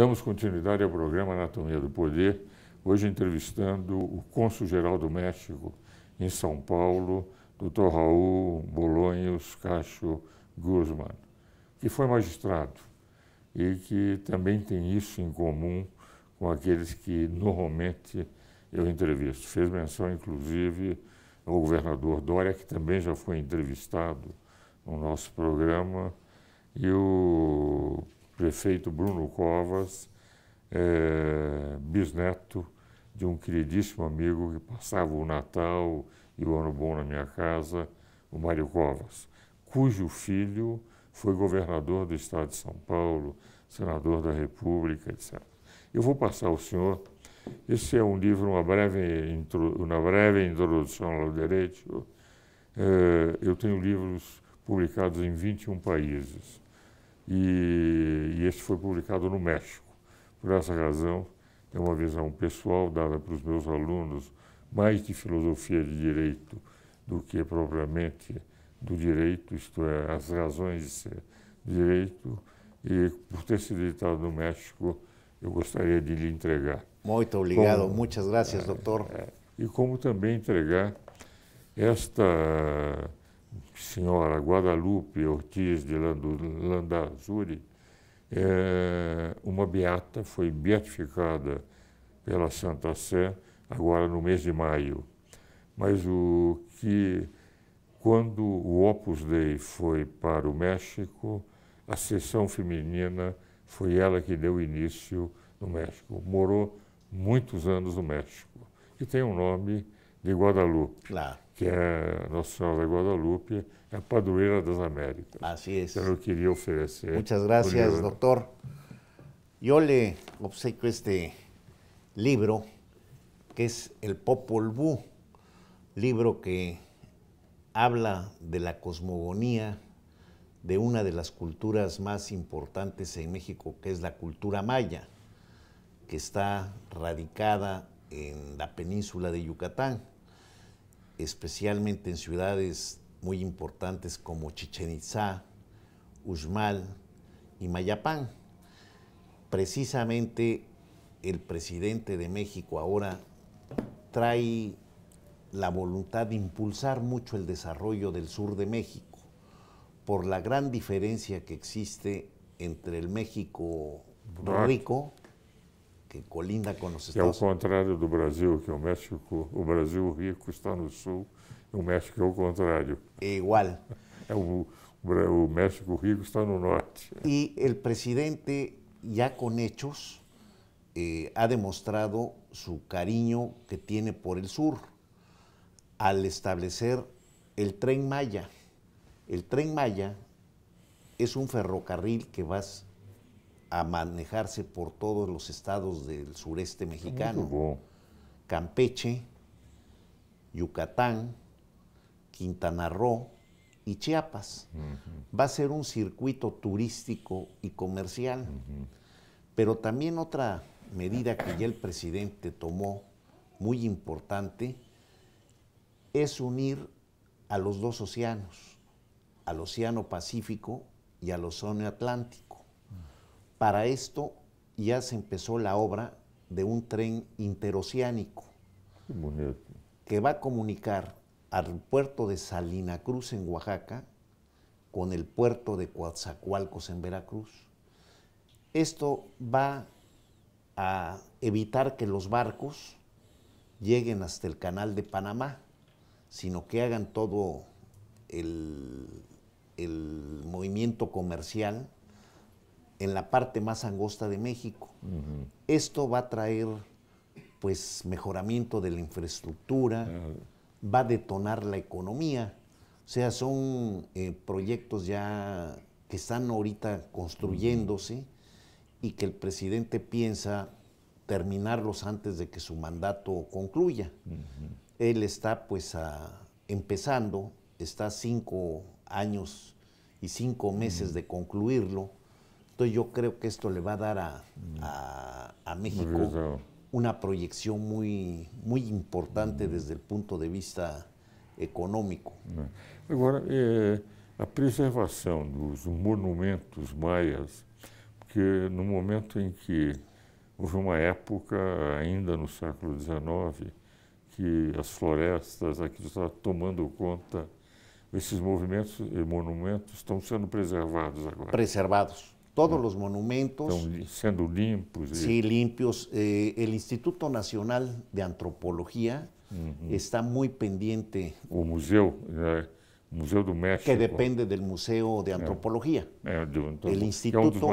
Damos continuidade ao programa Anatomia do Poder, hoje entrevistando o cônsul-geral do México em São Paulo, Dr. Raul Bolonhos Cacho Guzman, que foi magistrado e que também tem isso em comum com aqueles que normalmente eu entrevisto. Fez menção, inclusive, ao governador Dória, que também já foi entrevistado no nosso programa, e o prefeito Bruno Covas, é, bisneto de um queridíssimo amigo que passava o Natal e o Ano Bom na minha casa, o Mário Covas, cujo filho foi governador do estado de São Paulo, senador da República, etc. Eu vou passar ao senhor. Esse é um livro, uma breve, intro, uma breve introdução ao direito. É, eu tenho livros publicados em 21 países e, e este foi publicado no México. Por essa razão, é uma visão pessoal dada para os meus alunos, mais de filosofia de direito do que propriamente do direito, isto é, as razões de ser direito, e por ter sido editado no México, eu gostaria de lhe entregar. Muito obrigado, como, muitas graças, é, doutor. É, e como também entregar esta senhora Guadalupe Ortiz de Landazuri, é, uma beata, foi beatificada pela Santa Sé agora no mês de maio. Mas o que, quando o Opus Dei foi para o México, a sessão feminina foi ela que deu início no México. Morou muitos anos no México e tem o um nome de Guadalupe. Claro. que es Nossa de Guadalupe, é a de Américas. Así es. quería ofrecer. Muchas gracias, doctor. Yo le obsequio este libro, que es El Popol Vuh, libro que habla de la cosmogonía de una de las culturas más importantes en México, que es la cultura maya, que está radicada en la península de Yucatán especialmente en ciudades muy importantes como Chichen Itza, Uxmal y Mayapán. Precisamente el presidente de México ahora trae la voluntad de impulsar mucho el desarrollo del sur de México por la gran diferencia que existe entre el México rico que colinda con los e Estados Unidos. es contrario contrario del Brasil, que el México, o Brasil rico está en el sur, el México es o contrario. igual. El México rico está en el norte. Y e el presidente, ya con hechos, eh, ha demostrado su cariño que tiene por el sur al establecer el tren Maya. El tren Maya es un ferrocarril que vas a manejarse por todos los estados del sureste mexicano. Campeche, Yucatán, Quintana Roo y Chiapas. Va a ser un circuito turístico y comercial. Pero también otra medida que ya el presidente tomó, muy importante, es unir a los dos océanos, al Océano Pacífico y al Océano Atlántico. Para esto ya se empezó la obra de un tren interoceánico que va a comunicar al puerto de Salina Cruz en Oaxaca con el puerto de Coatzacoalcos en Veracruz. Esto va a evitar que los barcos lleguen hasta el canal de Panamá, sino que hagan todo el, el movimiento comercial en la parte más angosta de México. Esto va a traer pues mejoramiento de la infraestructura, va a detonar la economía. O sea, son eh, proyectos ya que están ahorita construyéndose y que el presidente piensa terminarlos antes de que su mandato concluya. Él está pues empezando, está cinco años y cinco meses de concluirlo Entonces yo creo que esto le va a dar a, mm. a, a México una proyección muy, muy importante mm. desde el punto de vista econômico. Né. Agora, é, a preservação dos monumentos maias, porque no momento em que houve uma época, ainda no século XIX, que as florestas aqui estão tomando conta, esses movimentos e monumentos estão sendo preservados agora. Preservados. todos los monumentos. siendo limpios. Eh. Sí, limpios. Eh, el Instituto Nacional de Antropología está muy pendiente. O museo, museo de México. Que depende del Museo de Antropología. el Instituto...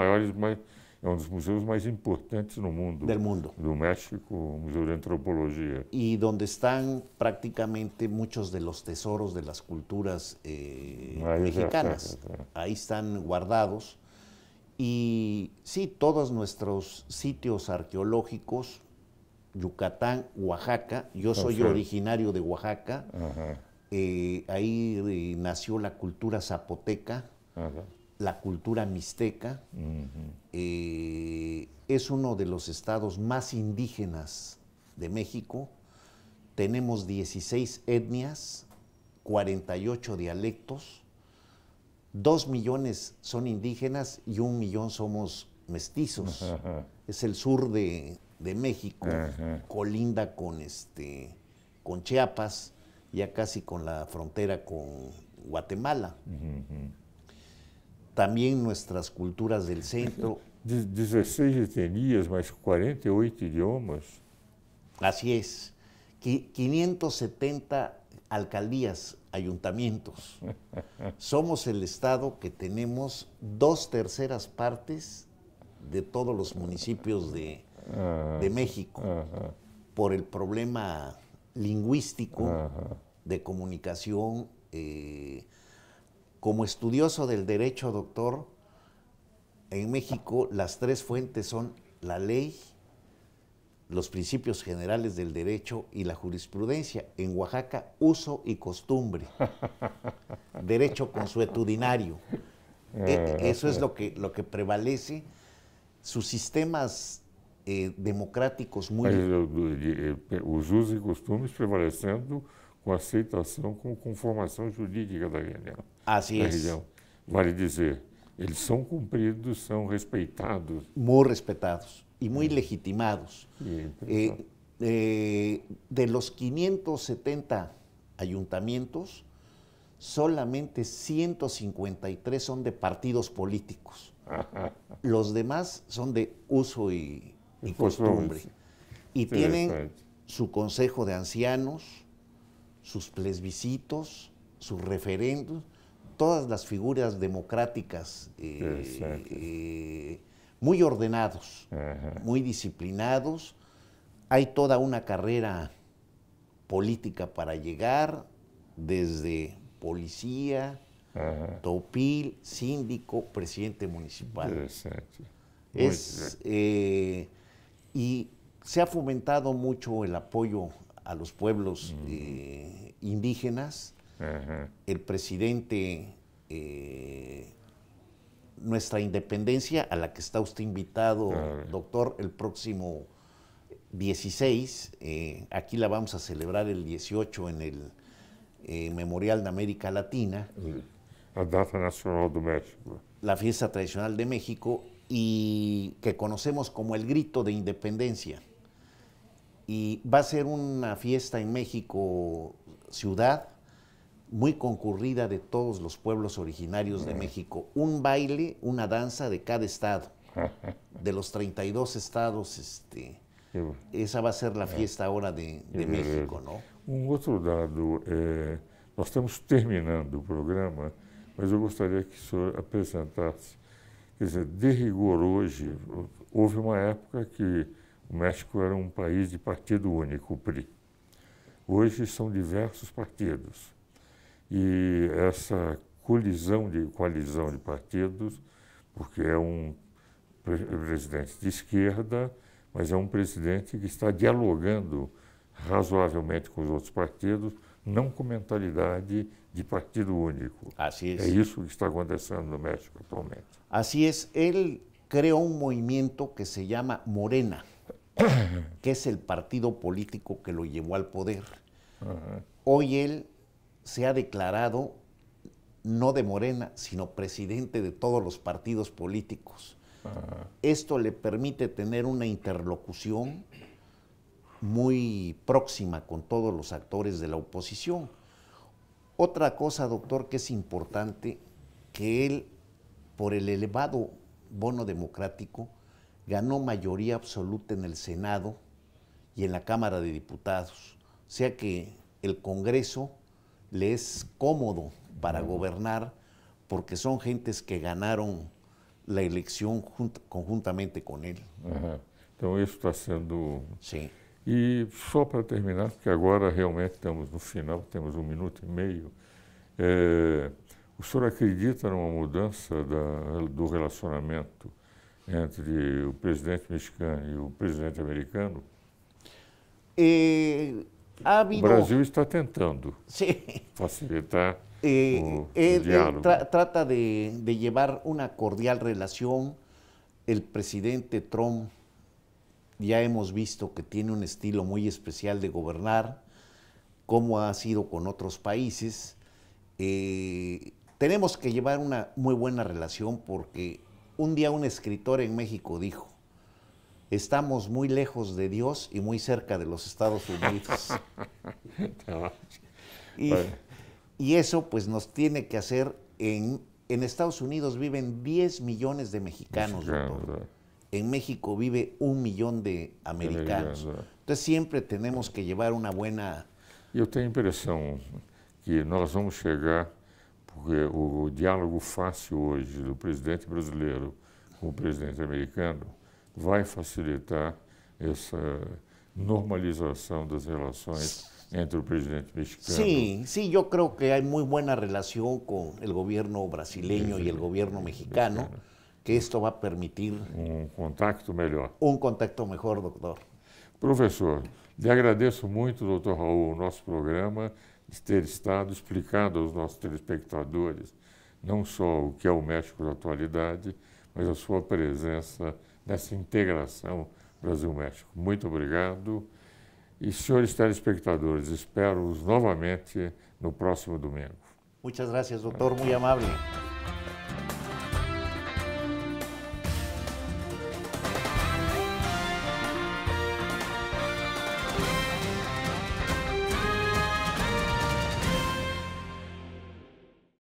mais, é um importantes del mundo. Del mundo. Do México, museo de Antropología. Y donde están prácticamente muchos de los tesoros de las culturas eh, mexicanas. Ahí están guardados. Y sí, todos nuestros sitios arqueológicos, Yucatán, Oaxaca, yo soy originario de Oaxaca, eh, ahí eh, nació la cultura zapoteca, la cultura mixteca, eh, es uno de los estados más indígenas de México, tenemos 16 etnias, 48 dialectos, Dos millones son indígenas y un millón somos mestizos. Es el sur de, de México, colinda con, este, con Chiapas, ya casi con la frontera con Guatemala. También nuestras culturas del centro. 16 etnias, más 48 idiomas. Así es. 570 alcaldías, ayuntamientos. Somos el estado que tenemos dos terceras partes de todos los municipios de, ah, México por el problema lingüístico de comunicación. Eh, como estudioso del derecho, doctor, en México las tres fuentes son la ley, los principios generales del derecho y la jurisprudencia. En Oaxaca, uso y costumbre. derecho consuetudinario. Eh, eh, eso es eh. lo que, lo que prevalece. Sus sistemas democráticos muy... usos y costumbres prevaleciendo con aceptación con conformación jurídica de la región. Así es. Vale decir. Ellos son cumplidos, son respetados. Muy respetados y muy mm. legitimados. Eh, eh, de los 570 ayuntamientos, solamente 153 son de partidos políticos. Los demás son de uso y, y costumbre. Y tienen su consejo de ancianos, sus plebiscitos, sus referendos todas las figuras democráticas eh, eh, muy ordenados, muy disciplinados. Hay toda una carrera política para llegar desde policía, topil, síndico, presidente municipal. Eh, y se ha fomentado mucho el apoyo a los pueblos indígenas el presidente, eh, nuestra independencia a la que está usted invitado, doctor, el próximo 16, eh, aquí la vamos a celebrar el 18 en el eh, Memorial de América Latina. La data nacional de México. La fiesta tradicional de México y que conocemos como el grito de independencia. Y va a ser una fiesta en México ciudad, muy concurrida de todos los pueblos originarios de México. Un baile, una danza de cada estado. De los 32 estados, este, essa vai ser a ah. fiesta agora de, de México, não? Um outro dado, eh, nós estamos terminando o programa, mas eu gostaria que o senhor apresentasse. Quer dizer, de rigor hoje, houve uma época que o México era um país de partido único, PRI. Hoje são diversos partidos. E essa colisão de coalizão de partidos, porque é um presidente de esquerda, mas é um presidente que está dialogando razoavelmente com os outros partidos, não com mentalidade de partido único. Assim é. É isso que está acontecendo no México atualmente. Assim é. Ele creó um movimento que se chama Morena, que é o partido político que o levou ao poder. Uh -huh. se ha declarado no de Morena, sino presidente de todos los partidos políticos. Ah. Esto le permite tener una interlocución muy próxima con todos los actores de la oposición. Otra cosa, doctor, que es importante, que él, por el elevado bono democrático, ganó mayoría absoluta en el Senado y en la Cámara de Diputados. O sea que el Congreso le es cómodo para gobernar porque son gentes que ganaram a eleição conjuntamente com ele. Então isso está sendo. Sim. E só para terminar, porque agora realmente estamos no final, temos um minuto e meio. É, o senhor acredita numa mudança do relacionamento entre o presidente mexicano e o presidente americano? E eh, Brasil está tentando sí. facilitar eh, eh, eh, trata de, llevar una cordial relación. El presidente Trump ya hemos visto que tiene un estilo muy especial de gobernar, como ha sido con otros países. tenemos que llevar una muy buena relación porque un día un escritor en México dijo, estamos muy lejos de Dios y muy cerca de los Estados Unidos. y, y, eso pues nos tiene que hacer en, en Estados Unidos viven 10 millones de mexicanos, En México vive un millón de americanos. Entonces siempre tenemos que llevar una buena... yo tengo la impresión que nos vamos llegar porque el diálogo fácil hoy del presidente brasileño con el presidente americano vai facilitar essa normalização das relações entre o presidente mexicano. Sim, sim, eu creio que há muito boa relação com o governo brasileiro e o governo mexicano, mexicano. que isso vai permitir... Um contacto melhor. Um contacto melhor, doutor. Professor, lhe agradeço muito, doutor Raul, o nosso programa, ter estado explicado aos nossos telespectadores não só o que é o México da atualidade, mas a sua presença nessa integração Brasil-México. Muito obrigado. E, senhores telespectadores, espero-os novamente no próximo domingo. Muchas gracias, doutor muito amável